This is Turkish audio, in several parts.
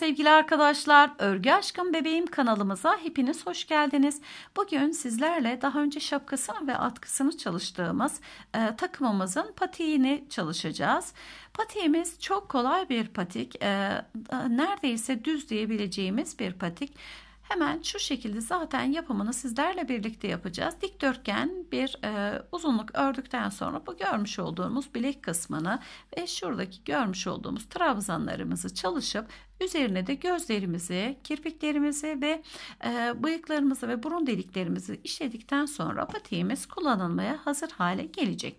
sevgili arkadaşlar. Örgü Aşkım Bebeğim kanalımıza hepiniz hoş geldiniz. Bugün sizlerle daha önce şapkasını ve atkısını çalıştığımız e, takımımızın patiğini çalışacağız. Patiğimiz çok kolay bir patik. E, e, neredeyse düz diyebileceğimiz bir patik. Hemen şu şekilde zaten yapımını sizlerle birlikte yapacağız. Dikdörtgen bir e, uzunluk ördükten sonra bu görmüş olduğumuz bilek kısmını ve şuradaki görmüş olduğumuz trabzanlarımızı çalışıp Üzerine de gözlerimizi, kirpiklerimizi ve e, bıyıklarımızı ve burun deliklerimizi işledikten sonra patiğimiz kullanılmaya hazır hale gelecek.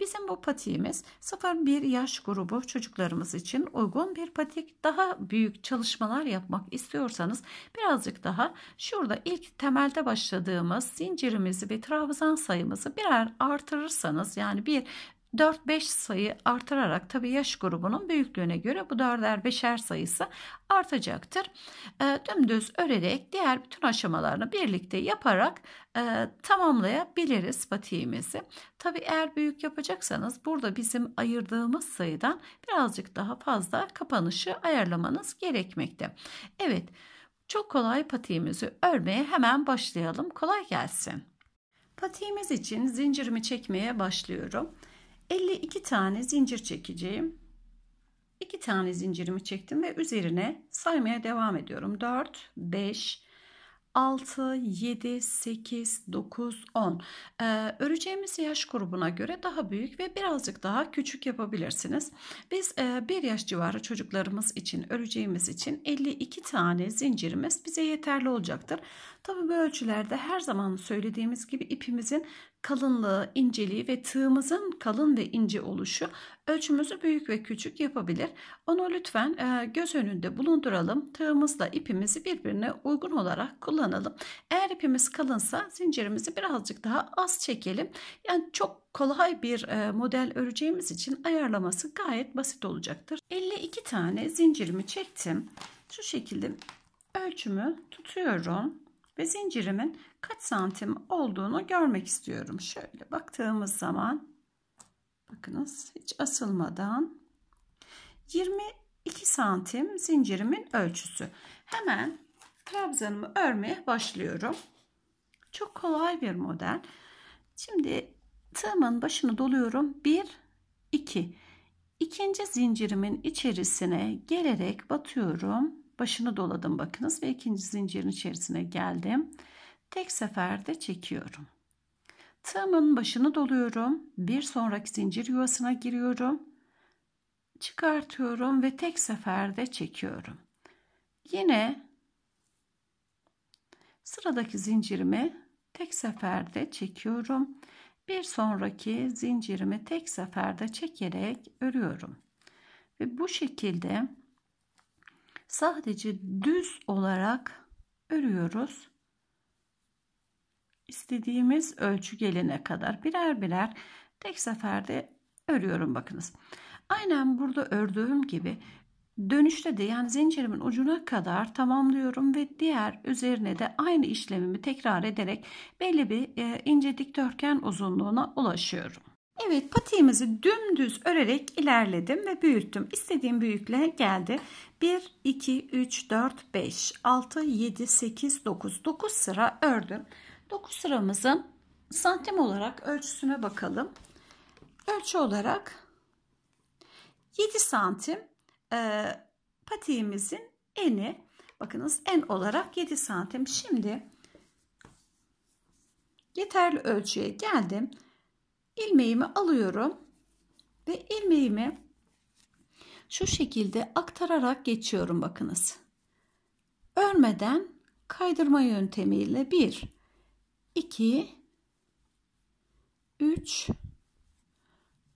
Bizim bu patiğimiz 0-1 yaş grubu çocuklarımız için uygun bir patik. Daha büyük çalışmalar yapmak istiyorsanız birazcık daha şurada ilk temelde başladığımız zincirimizi ve trabzan sayımızı birer artırırsanız yani bir 4-5 sayı artırarak tabi yaş grubunun büyüklüğüne göre bu 4'er 5'er sayısı artacaktır. E, dümdüz örerek diğer bütün aşamalarını birlikte yaparak e, tamamlayabiliriz patiğimizi. Tabi eğer büyük yapacaksanız burada bizim ayırdığımız sayıdan birazcık daha fazla kapanışı ayarlamanız gerekmekte. Evet çok kolay patiğimizi örmeye hemen başlayalım. Kolay gelsin. Patiğimiz için zincirimi çekmeye başlıyorum. 52 tane zincir çekeceğim. 2 tane zincirimi çektim ve üzerine saymaya devam ediyorum. 4, 5, 6, 7, 8, 9, 10. Ee, öreceğimiz yaş grubuna göre daha büyük ve birazcık daha küçük yapabilirsiniz. Biz e, 1 yaş civarı çocuklarımız için, öreceğimiz için 52 tane zincirimiz bize yeterli olacaktır. Tabi bu ölçülerde her zaman söylediğimiz gibi ipimizin kalınlığı, inceliği ve tığımızın kalın ve ince oluşu ölçümüzü büyük ve küçük yapabilir. Onu lütfen e, göz önünde bulunduralım. Tığımızla ipimizi birbirine uygun olarak kullanalım. Eğer ipimiz kalınsa zincirimizi birazcık daha az çekelim. Yani çok kolay bir e, model öreceğimiz için ayarlaması gayet basit olacaktır. 52 tane zincirimi çektim. Şu şekilde ölçümü tutuyorum ve zincirimin kaç santim olduğunu görmek istiyorum. Şöyle baktığımız zaman bakınız hiç asılmadan 22 santim zincirimin ölçüsü. Hemen trabzanımı örmeye başlıyorum. Çok kolay bir model. Şimdi tığımın başını doluyorum. 1 2 İkinci zincirimin içerisine gelerek batıyorum başını doladım bakınız ve ikinci zincirin içerisine geldim. Tek seferde çekiyorum. Tığımın başını doluyorum. Bir sonraki zincir yuvasına giriyorum. Çıkartıyorum ve tek seferde çekiyorum. Yine sıradaki zincirimi tek seferde çekiyorum. Bir sonraki zincirimi tek seferde çekerek örüyorum. Ve bu şekilde Sadece düz olarak örüyoruz. istediğimiz ölçü gelene kadar birer birer tek seferde örüyorum bakınız. Aynen burada ördüğüm gibi dönüşte de yani zincirimin ucuna kadar tamamlıyorum ve diğer üzerine de aynı işlemimi tekrar ederek belli bir e, ince dikdörtgen uzunluğuna ulaşıyorum. Evet patiğimizi dümdüz örerek ilerledim ve büyüttüm. İstediğim büyüklüğe geldi. 1, 2, 3, 4, 5, 6, 7, 8, 9. 9 sıra ördüm. 9 sıramızın santim olarak ölçüsüne bakalım. Ölçü olarak 7 santim e, patiğimizin eni. Bakınız en olarak 7 santim. Şimdi yeterli ölçüye geldim ilmeğimi alıyorum ve ilmeğimi şu şekilde aktararak geçiyorum bakınız. Örmeden kaydırma yöntemiyle 1 2 3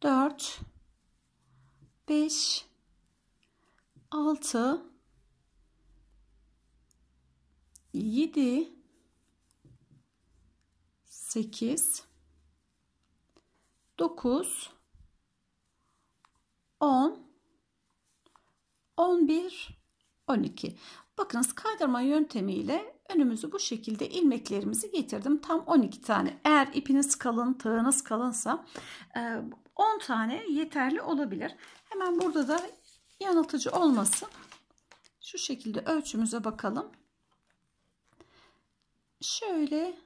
4 5 6 7 8 9 10 11 12 Bakınız kaydırma yöntemiyle önümüzü bu şekilde ilmeklerimizi getirdim. Tam 12 tane. Eğer ipiniz kalın, tığınız kalınsa 10 e, tane yeterli olabilir. Hemen burada da yanıltıcı olmasın. Şu şekilde ölçümüze bakalım. Şöyle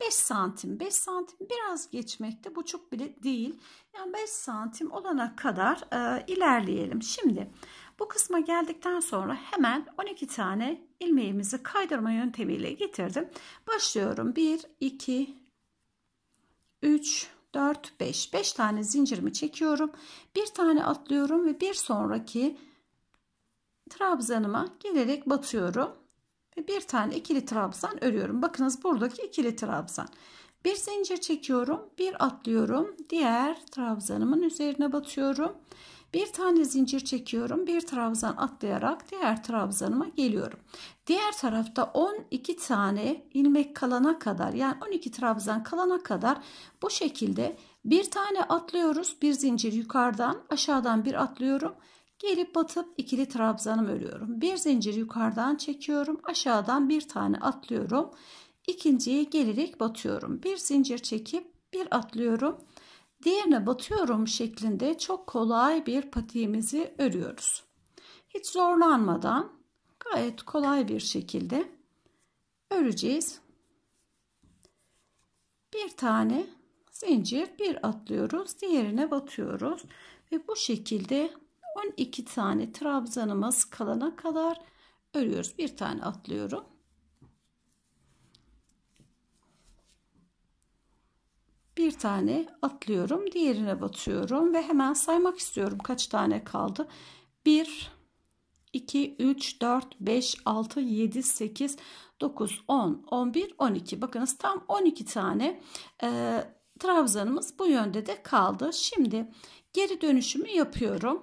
5 santim 5 santim biraz geçmekte bu çok bile değil yani 5 santim olana kadar e, ilerleyelim şimdi bu kısma geldikten sonra hemen 12 tane ilmeğimizi kaydırma yöntemiyle getirdim başlıyorum 1 2 3 4 5 5 tane zincirimi çekiyorum bir tane atlıyorum ve bir sonraki trabzanıma gelerek batıyorum ve bir tane ikili trabzan örüyorum. Bakınız buradaki ikili trabzan. Bir zincir çekiyorum, bir atlıyorum, diğer trabzanımın üzerine batıyorum. Bir tane zincir çekiyorum, bir trabzan atlayarak diğer trabzanıma geliyorum. Diğer tarafta 12 tane ilmek kalana kadar yani 12 trabzan kalana kadar bu şekilde bir tane atlıyoruz, bir zincir yukarıdan, aşağıdan bir atlıyorum. Gelip batıp ikili trabzanım örüyorum. Bir zincir yukarıdan çekiyorum. Aşağıdan bir tane atlıyorum. İkinciye gelerek batıyorum. Bir zincir çekip bir atlıyorum. Diğerine batıyorum şeklinde çok kolay bir patiğimizi örüyoruz. Hiç zorlanmadan gayet kolay bir şekilde öreceğiz. Bir tane zincir bir atlıyoruz. Diğerine batıyoruz. Ve bu şekilde 12 tane trabzanımız kalana kadar örüyoruz. Bir tane atlıyorum. Bir tane atlıyorum. Diğerine batıyorum ve hemen saymak istiyorum kaç tane kaldı. 1 2 3 4 5 6 7 8 9 10 11 12 bakınız tam 12 tane e, trabzanımız bu yönde de kaldı. Şimdi geri dönüşümü yapıyorum.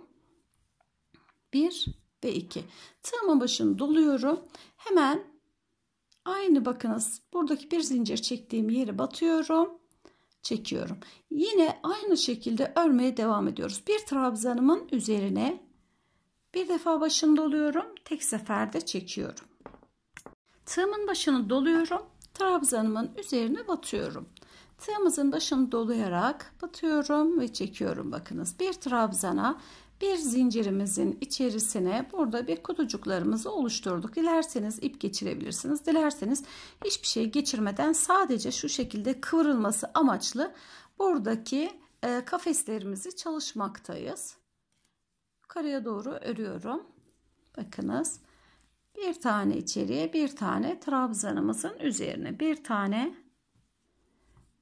1 ve 2. Tığımın başını doluyorum. Hemen aynı bakınız buradaki bir zincir çektiğim yeri batıyorum. Çekiyorum. Yine aynı şekilde örmeye devam ediyoruz. Bir trabzanımın üzerine bir defa başını doluyorum. Tek seferde çekiyorum. Tığımın başını doluyorum. Trabzanımın üzerine batıyorum. Tığımızın başını dolayarak batıyorum ve çekiyorum. Bakınız bir trabzana bir zincirimizin içerisine burada bir kutucuklarımızı oluşturduk. Dilerseniz ip geçirebilirsiniz. Dilerseniz hiçbir şey geçirmeden sadece şu şekilde kıvrılması amaçlı buradaki e, kafeslerimizi çalışmaktayız. Yukarıya doğru örüyorum. Bakınız. Bir tane içeriye, bir tane trabzanımızın üzerine, bir tane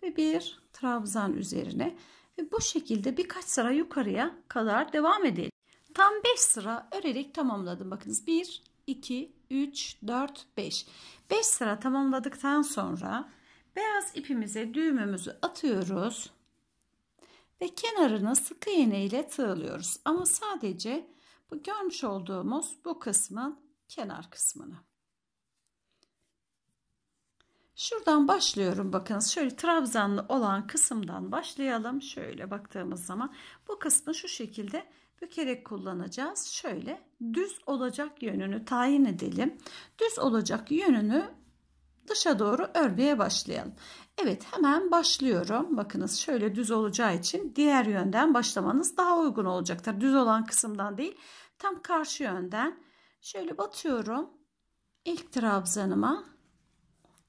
ve bir trabzan üzerine ve bu şekilde birkaç sıra yukarıya kadar devam edelim. Tam 5 sıra örerek tamamladım. Bakınız 1, 2, 3, 4, 5. 5 sıra tamamladıktan sonra beyaz ipimize düğümümüzü atıyoruz. Ve kenarını sıkı iğne ile tığlıyoruz. Ama sadece bu görmüş olduğumuz bu kısmın kenar kısmını. Şuradan başlıyorum bakınız. Şöyle trabzanlı olan kısımdan başlayalım. Şöyle baktığımız zaman bu kısmı şu şekilde bükerek kullanacağız. Şöyle düz olacak yönünü tayin edelim. Düz olacak yönünü dışa doğru örmeye başlayalım. Evet hemen başlıyorum. Bakınız şöyle düz olacağı için diğer yönden başlamanız daha uygun olacaktır. Düz olan kısımdan değil tam karşı yönden şöyle batıyorum. İlk trabzanıma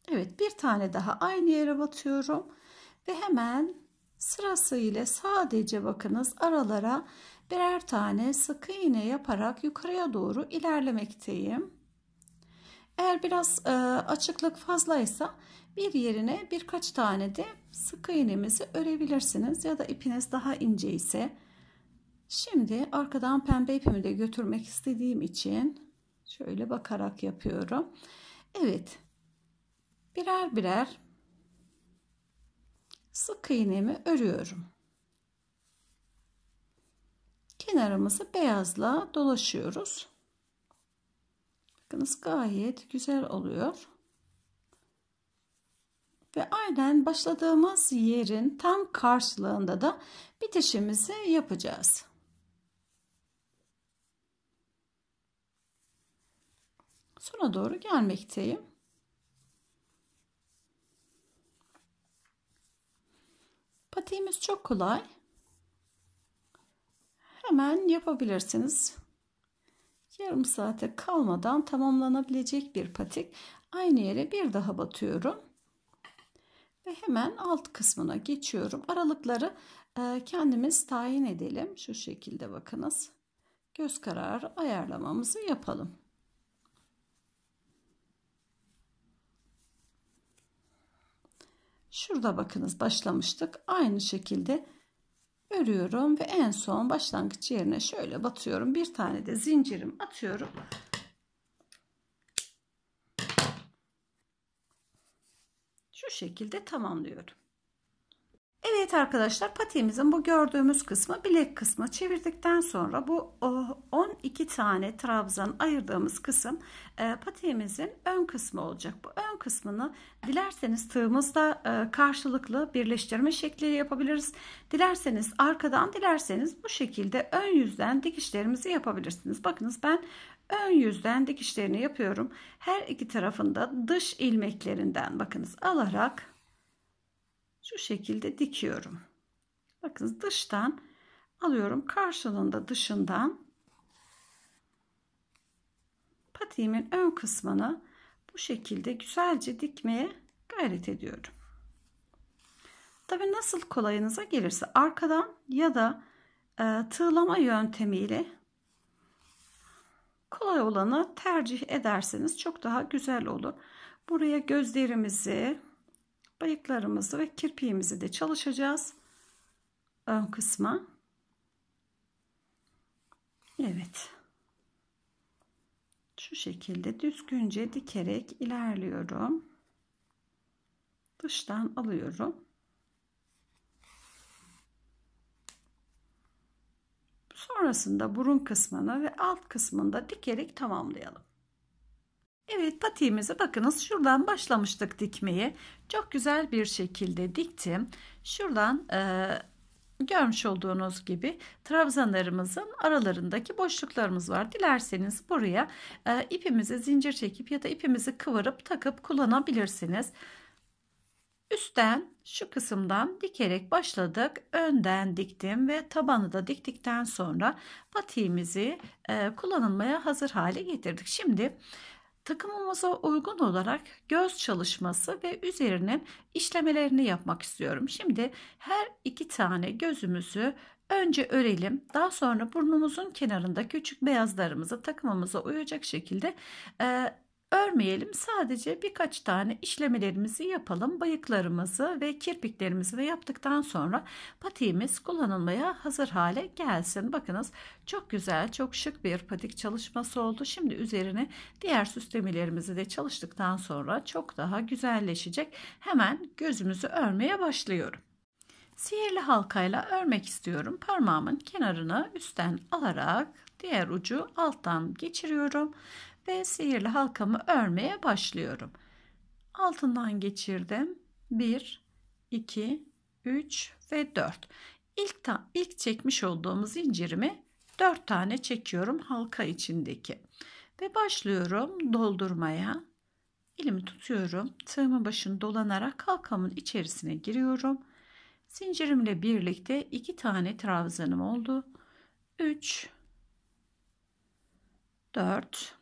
Evet bir tane daha aynı yere batıyorum. Ve hemen sırasıyla sadece bakınız aralara birer tane sık iğne yaparak yukarıya doğru ilerlemekteyim. Eğer biraz e, açıklık fazlaysa bir yerine birkaç tane de sık iğnemizi örebilirsiniz ya da ipiniz daha ince ise. Şimdi arkadan pembe ipimi de götürmek istediğim için şöyle bakarak yapıyorum. Evet birer birer sık iğnemi örüyorum. Kenarımızı beyazla dolaşıyoruz. Bakınız gayet güzel oluyor. Ve aynen başladığımız yerin tam karşılığında da bitişimizi yapacağız. Sona doğru gelmekteyim. Patiğimiz çok kolay. Hemen yapabilirsiniz. Yarım saate kalmadan tamamlanabilecek bir patik. Aynı yere bir daha batıyorum. Ve hemen alt kısmına geçiyorum. Aralıkları e, kendimiz tayin edelim. Şu şekilde bakınız. Göz kararı ayarlamamızı yapalım. Şurada bakınız başlamıştık. Aynı şekilde örüyorum ve en son başlangıç yerine şöyle batıyorum. Bir tane de zincirim atıyorum. Şu şekilde tamamlıyorum. Evet arkadaşlar patiğimizin bu gördüğümüz kısmı bilek kısmı çevirdikten sonra bu 12 e, tane trabzan ayırdığımız kısım e, patiğimizin ön kısmı olacak. Bu ön kısmını dilerseniz tığımızda e, karşılıklı birleştirme şekli yapabiliriz. Dilerseniz arkadan dilerseniz bu şekilde ön yüzden dikişlerimizi yapabilirsiniz. Bakınız ben ön yüzden dikişlerini yapıyorum. Her iki tarafında dış ilmeklerinden bakınız alarak şu şekilde dikiyorum. Bakın dıştan alıyorum. Karşılığında dışından patiğimin ön kısmını bu şekilde güzelce dikmeye gayret ediyorum. Tabi nasıl kolayınıza gelirse arkadan ya da e, tığlama yöntemiyle kolay olanı tercih ederseniz çok daha güzel olur. Buraya gözlerimizi Bıyıklarımızı ve kirpiğimizi de çalışacağız. Ön kısma. Evet. Şu şekilde düzgünce dikerek ilerliyorum. Dıştan alıyorum. Sonrasında burun kısmını ve alt kısmında da dikerek tamamlayalım. Evet patiğimizi bakınız şuradan başlamıştık dikmeyi Çok güzel bir şekilde diktim. Şuradan e, görmüş olduğunuz gibi trabzanlarımızın aralarındaki boşluklarımız var. Dilerseniz buraya e, ipimizi zincir çekip ya da ipimizi kıvırıp takıp kullanabilirsiniz. Üstten şu kısımdan dikerek başladık. Önden diktim ve tabanı da diktikten sonra patiğimizi e, kullanılmaya hazır hale getirdik. Şimdi Takımımıza uygun olarak göz çalışması ve üzerinin işlemelerini yapmak istiyorum. Şimdi her iki tane gözümüzü önce örelim. Daha sonra burnumuzun kenarında küçük beyazlarımızı takımımıza uyacak şekilde e, Örmeyelim sadece birkaç tane işlemelerimizi yapalım. Bayıklarımızı ve kirpiklerimizi de yaptıktan sonra patiğimiz kullanılmaya hazır hale gelsin. Bakınız çok güzel çok şık bir patik çalışması oldu. Şimdi üzerine diğer süslemelerimizi de çalıştıktan sonra çok daha güzelleşecek. Hemen gözümüzü örmeye başlıyorum. Sihirli halkayla örmek istiyorum. Parmağımın kenarını üstten alarak diğer ucu alttan geçiriyorum ve sihirli halkamı örmeye başlıyorum. Altından geçirdim. 1, 2, 3 ve 4. İlk, ta, ilk çekmiş olduğumuz zincirimi 4 tane çekiyorum halka içindeki. Ve başlıyorum doldurmaya. Elimi tutuyorum. Tığımın başını dolanarak halkamın içerisine giriyorum. Zincirimle birlikte 2 tane trabzanım oldu. 3 4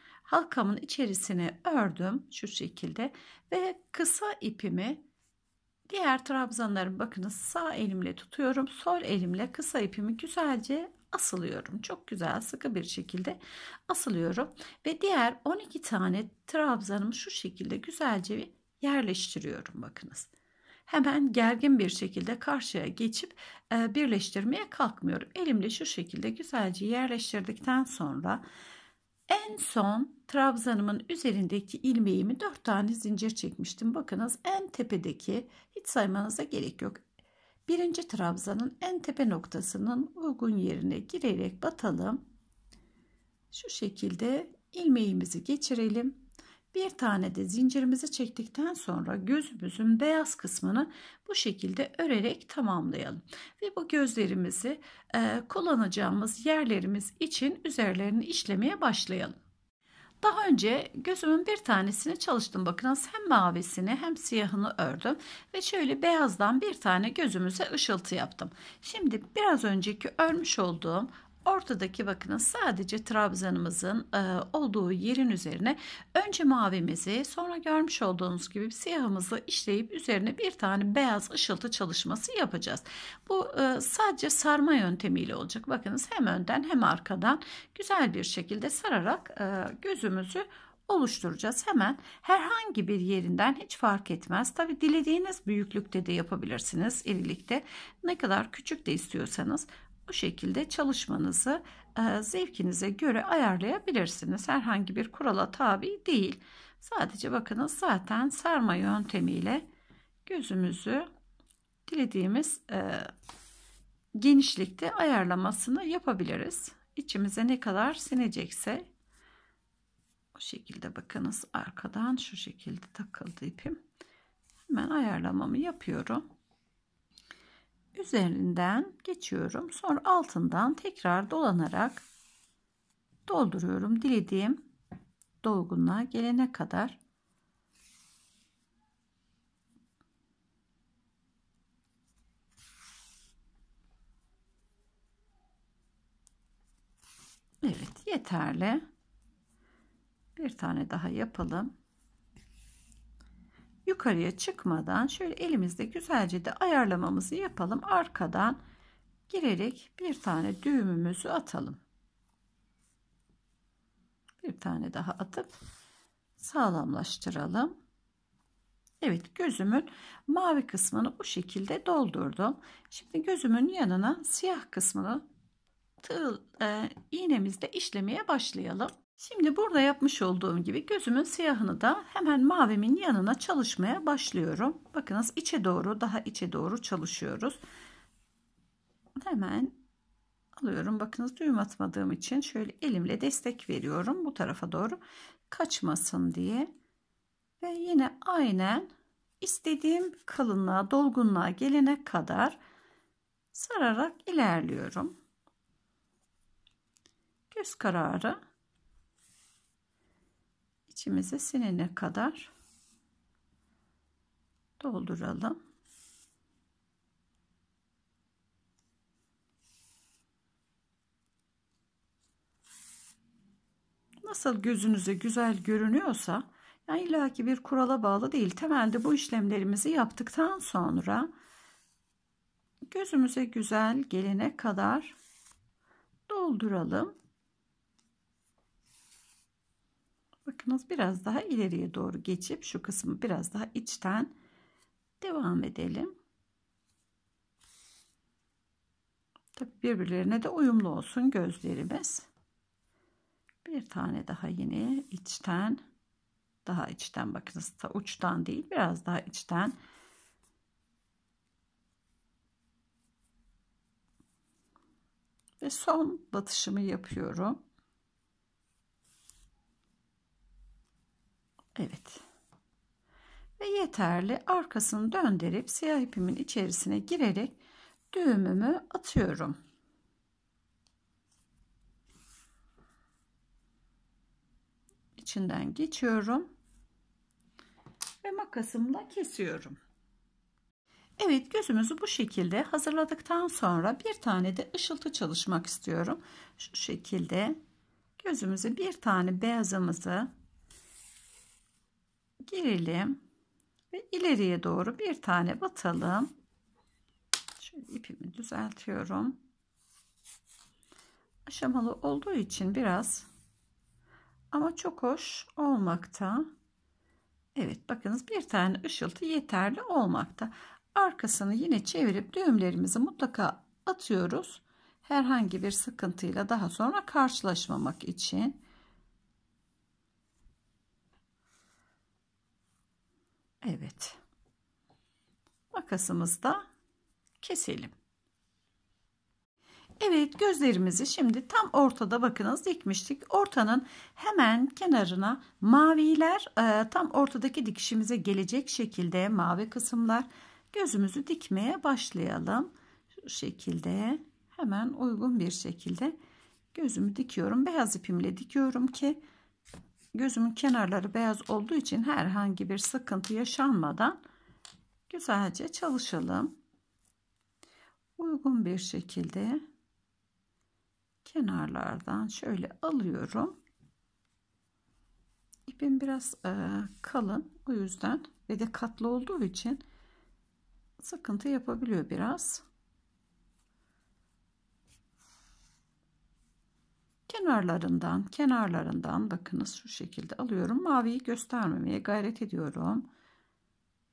halkamın içerisine ördüm şu şekilde ve kısa ipimi diğer trabzanlarım bakınız sağ elimle tutuyorum sol elimle kısa ipimi güzelce asılıyorum çok güzel sıkı bir şekilde asılıyorum ve diğer 12 tane trabzanımı şu şekilde güzelce yerleştiriyorum bakınız hemen gergin bir şekilde karşıya geçip e, birleştirmeye kalkmıyorum elimle şu şekilde güzelce yerleştirdikten sonra en son trabzanımın üzerindeki ilmeğimi 4 tane zincir çekmiştim. Bakınız en tepedeki hiç saymanıza gerek yok. Birinci trabzanın en tepe noktasının uygun yerine girerek batalım. Şu şekilde ilmeğimizi geçirelim. Bir tane de zincirimizi çektikten sonra gözümüzün beyaz kısmını bu şekilde örerek tamamlayalım. Ve bu gözlerimizi e, kullanacağımız yerlerimiz için üzerlerini işlemeye başlayalım. Daha önce gözümün bir tanesini çalıştım. Bakınız hem mavisini hem siyahını ördüm ve şöyle beyazdan bir tane gözümüze ışıltı yaptım. Şimdi biraz önceki örmüş olduğum Ortadaki bakının sadece trabzanımızın e, olduğu yerin üzerine önce mavimizi sonra görmüş olduğunuz gibi siyahımızı işleyip üzerine bir tane beyaz ışıltı çalışması yapacağız. Bu e, sadece sarma yöntemiyle olacak. Bakınız hem önden hem arkadan güzel bir şekilde sararak e, gözümüzü oluşturacağız. Hemen herhangi bir yerinden hiç fark etmez. Tabi dilediğiniz büyüklükte de yapabilirsiniz. İrilikte ne kadar küçük de istiyorsanız bu şekilde çalışmanızı e, zevkinize göre ayarlayabilirsiniz. Herhangi bir kurala tabi değil. Sadece bakınız zaten sarma yöntemiyle gözümüzü dilediğimiz e, genişlikte ayarlamasını yapabiliriz. İçimize ne kadar sinecekse bu şekilde bakınız arkadan şu şekilde takıldı ipim. Hemen ayarlamamı yapıyorum üzerinden geçiyorum. Sonra altından tekrar dolanarak dolduruyorum. Dilediğim dolgunluğa gelene kadar Evet yeterli. Bir tane daha yapalım yukarıya çıkmadan şöyle elimizde güzelce de ayarlamamızı yapalım. Arkadan girerek bir tane düğümümüzü atalım. Bir tane daha atıp sağlamlaştıralım. Evet gözümün mavi kısmını bu şekilde doldurdum. Şimdi gözümün yanına siyah kısmını tığ, e, iğnemizle işlemeye başlayalım. Şimdi burada yapmış olduğum gibi gözümün siyahını da hemen mavimin yanına çalışmaya başlıyorum. Bakınız içe doğru daha içe doğru çalışıyoruz. Hemen alıyorum. Bakınız düğüm atmadığım için şöyle elimle destek veriyorum bu tarafa doğru kaçmasın diye. Ve yine aynen istediğim kalınlığa dolgunluğa gelene kadar sararak ilerliyorum. Göz kararı içimize sinene kadar dolduralım. Nasıl gözünüze güzel görünüyorsa yani illaki bir kurala bağlı değil. Temelde bu işlemlerimizi yaptıktan sonra gözümüze güzel gelene kadar dolduralım. Bakınız biraz daha ileriye doğru geçip şu kısmı biraz daha içten devam edelim. Tabi birbirlerine de uyumlu olsun gözlerimiz. Bir tane daha yine içten daha içten bakınız da uçtan değil biraz daha içten ve son batışımı yapıyorum. Evet. Ve yeterli. Arkasını döndürüp siyah ipimin içerisine girerek düğümümü atıyorum. içinden geçiyorum ve makasımla kesiyorum. Evet gözümüzü bu şekilde hazırladıktan sonra bir tane de ışıltı çalışmak istiyorum. Şu şekilde gözümüzü bir tane beyazımızı girelim ve ileriye doğru bir tane batalım. Şöyle ipimi düzeltiyorum. Aşamalı olduğu için biraz ama çok hoş olmakta. Evet bakınız bir tane ışıltı yeterli olmakta. Arkasını yine çevirip düğümlerimizi mutlaka atıyoruz. Herhangi bir sıkıntıyla daha sonra karşılaşmamak için. Evet. Makasımızda keselim. Evet gözlerimizi şimdi tam ortada bakınız dikmiştik. Ortanın hemen kenarına maviler e, tam ortadaki dikişimize gelecek şekilde mavi kısımlar gözümüzü dikmeye başlayalım. Şu şekilde hemen uygun bir şekilde gözümü dikiyorum. Beyaz ipimle dikiyorum ki gözümün kenarları beyaz olduğu için herhangi bir sıkıntı yaşanmadan güzelce çalışalım. Uygun bir şekilde kenarlardan şöyle alıyorum. İpim biraz e, kalın o yüzden ve de katlı olduğu için sıkıntı yapabiliyor biraz. kenarlarından kenarlarından bakınız şu şekilde alıyorum. Maviyi göstermemeye gayret ediyorum.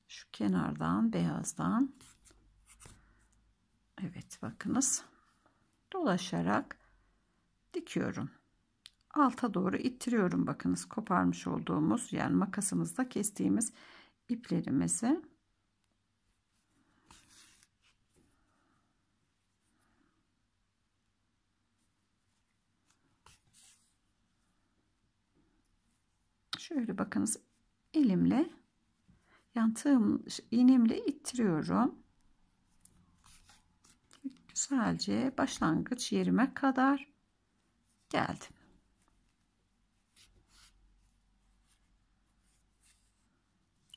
Şu kenardan beyazdan. Evet bakınız. Dolaşarak dikiyorum. Alta doğru ittiriyorum bakınız koparmış olduğumuz yani makasımızda kestiğimiz iplerimizi şöyle bakınız elimle yani tığım iğnemle ittiriyorum. Güzelce başlangıç yerime kadar geldim.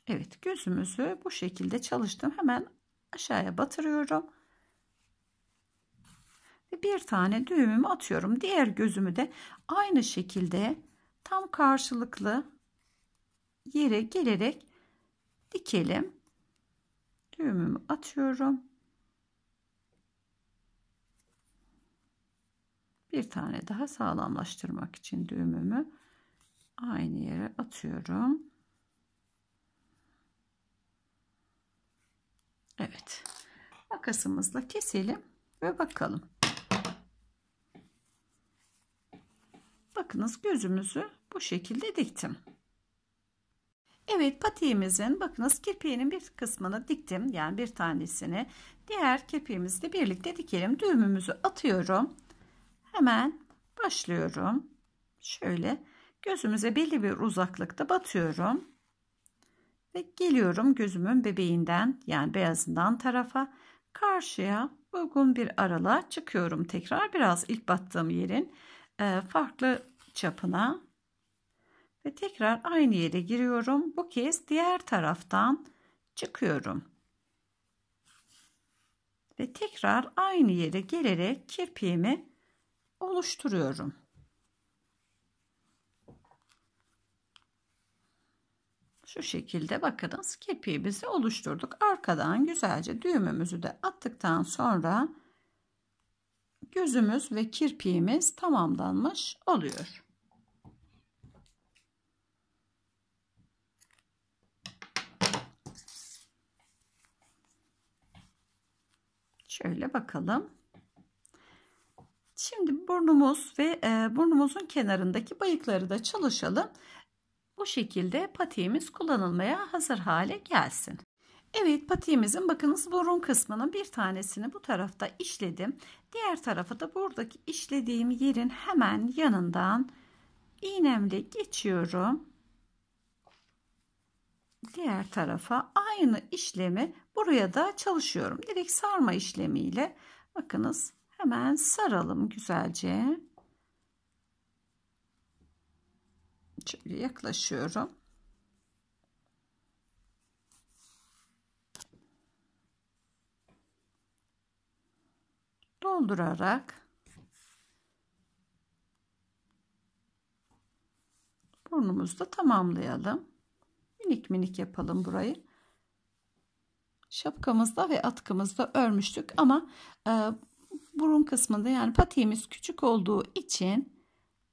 Evet gözümüzü bu şekilde çalıştım. Hemen aşağıya batırıyorum. Ve bir tane düğümümü atıyorum. Diğer gözümü de aynı şekilde tam karşılıklı yere gelerek dikelim. Düğümümü atıyorum. Bir tane daha sağlamlaştırmak için düğümümü aynı yere atıyorum. Evet. Makasımızla keselim ve bakalım. bakınız gözümüzü bu şekilde diktim. Evet patiğimizin bakınız kirpiğinin bir kısmını diktim. Yani bir tanesini. Diğer kirpiğimizle birlikte dikelim. Düğümümüzü atıyorum. Hemen başlıyorum. Şöyle gözümüze belli bir uzaklıkta batıyorum. Ve geliyorum gözümün bebeğinden yani beyazından tarafa karşıya uygun bir aralığa çıkıyorum. Tekrar biraz ilk battığım yerin e, farklı çapına ve tekrar aynı yere giriyorum. Bu kez diğer taraftan çıkıyorum. Ve tekrar aynı yere gelerek kirpiğimi oluşturuyorum. Şu şekilde bakınız kirpiğimizi oluşturduk. Arkadan güzelce düğümümüzü de attıktan sonra gözümüz ve kirpiğimiz tamamlanmış oluyor. Şöyle bakalım. Şimdi burnumuz ve e, burnumuzun kenarındaki bayıkları da çalışalım. Bu şekilde patiğimiz kullanılmaya hazır hale gelsin. Evet patiğimizin bakınız burun kısmının bir tanesini bu tarafta işledim. Diğer tarafı da buradaki işlediğim yerin hemen yanından iğnemle geçiyorum. Diğer tarafa aynı işlemi Buraya da çalışıyorum. Direkt sarma işlemiyle bakınız hemen saralım güzelce. Şöyle yaklaşıyorum. doldurarak burnumuzda tamamlayalım. Minik minik yapalım burayı şapkamızda ve atkımızda örmüştük ama e, burun kısmında yani patiğimiz küçük olduğu için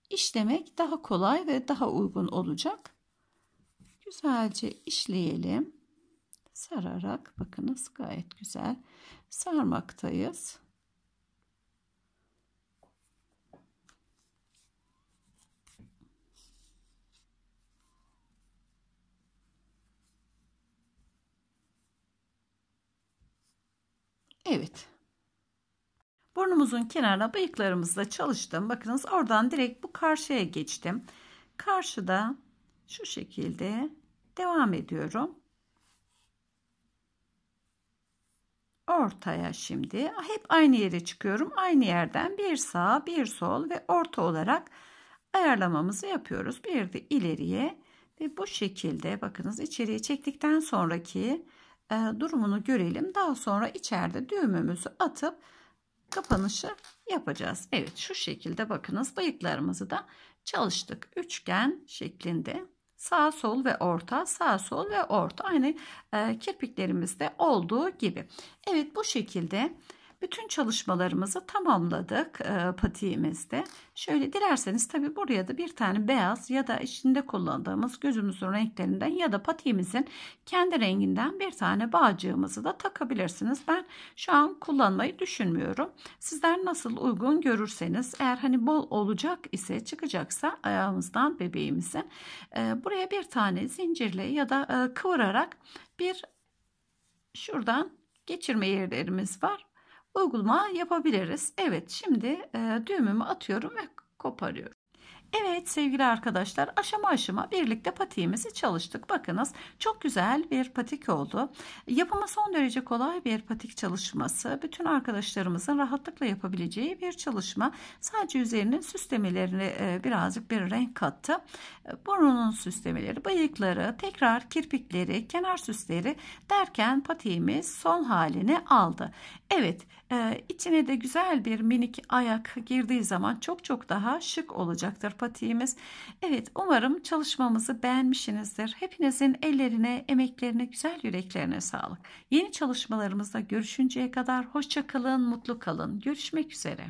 işlemek daha kolay ve daha uygun olacak. Güzelce işleyelim. Sararak bakınız gayet güzel sarmaktayız. Evet. Burnumuzun kenarına bıyıklarımızla çalıştım. Bakınız oradan direkt bu karşıya geçtim. Karşıda şu şekilde devam ediyorum. Ortaya şimdi hep aynı yere çıkıyorum. Aynı yerden bir sağ bir sol ve orta olarak ayarlamamızı yapıyoruz. Bir de ileriye ve bu şekilde bakınız içeriye çektikten sonraki ee, durumunu görelim. Daha sonra içeride düğümümüzü atıp kapanışı yapacağız. Evet şu şekilde bakınız bıyıklarımızı da çalıştık. Üçgen şeklinde sağ sol ve orta sağ sol ve orta aynı e, kirpiklerimizde olduğu gibi. Evet bu şekilde bütün çalışmalarımızı tamamladık e, patiğimizde. Şöyle dilerseniz tabi buraya da bir tane beyaz ya da içinde kullandığımız gözümüzün renklerinden ya da patiğimizin kendi renginden bir tane bağcığımızı da takabilirsiniz. Ben şu an kullanmayı düşünmüyorum. Sizler nasıl uygun görürseniz eğer hani bol olacak ise çıkacaksa ayağımızdan bebeğimizin e, buraya bir tane zincirle ya da e, kıvırarak bir şuradan geçirme yerlerimiz var uygulama yapabiliriz. Evet şimdi e, düğümümü atıyorum ve koparıyorum. Evet sevgili arkadaşlar aşama aşama birlikte patiğimizi çalıştık. Bakınız çok güzel bir patik oldu. Yapımı son derece kolay bir patik çalışması. Bütün arkadaşlarımızın rahatlıkla yapabileceği bir çalışma. Sadece üzerinin süslemelerine birazcık bir renk kattı. E, burnunun süslemeleri, bıyıkları, tekrar kirpikleri, kenar süsleri derken patiğimiz son halini aldı. Evet e, içine de güzel bir minik ayak girdiği zaman çok çok daha şık olacaktır patiğimiz. Evet umarım çalışmamızı beğenmişsinizdir. Hepinizin ellerine, emeklerine, güzel yüreklerine sağlık. Yeni çalışmalarımızda görüşünceye kadar hoşçakalın, mutlu kalın. Görüşmek üzere.